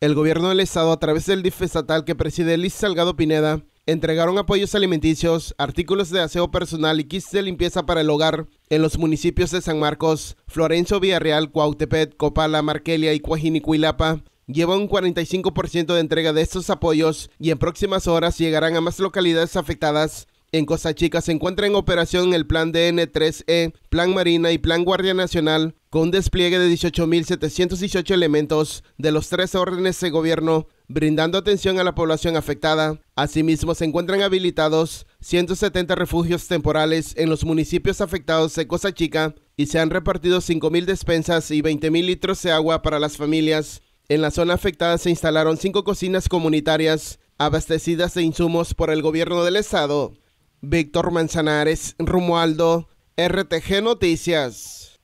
El gobierno del estado, a través del DIF estatal que preside Liz Salgado Pineda, entregaron apoyos alimenticios, artículos de aseo personal y kits de limpieza para el hogar en los municipios de San Marcos, Florencio Villarreal, Cuautepet, Copala, Marquelia y Cuajinicuilapa. Lleva un 45% de entrega de estos apoyos y en próximas horas llegarán a más localidades afectadas. En Costa Chica se encuentra en operación el Plan DN3E, Plan Marina y Plan Guardia Nacional con un despliegue de 18.718 elementos de los tres órdenes de gobierno, brindando atención a la población afectada. Asimismo, se encuentran habilitados 170 refugios temporales en los municipios afectados de Cosa Chica y se han repartido 5.000 despensas y 20.000 litros de agua para las familias. En la zona afectada se instalaron cinco cocinas comunitarias abastecidas de insumos por el gobierno del estado. Víctor Manzanares, Rumualdo, RTG Noticias.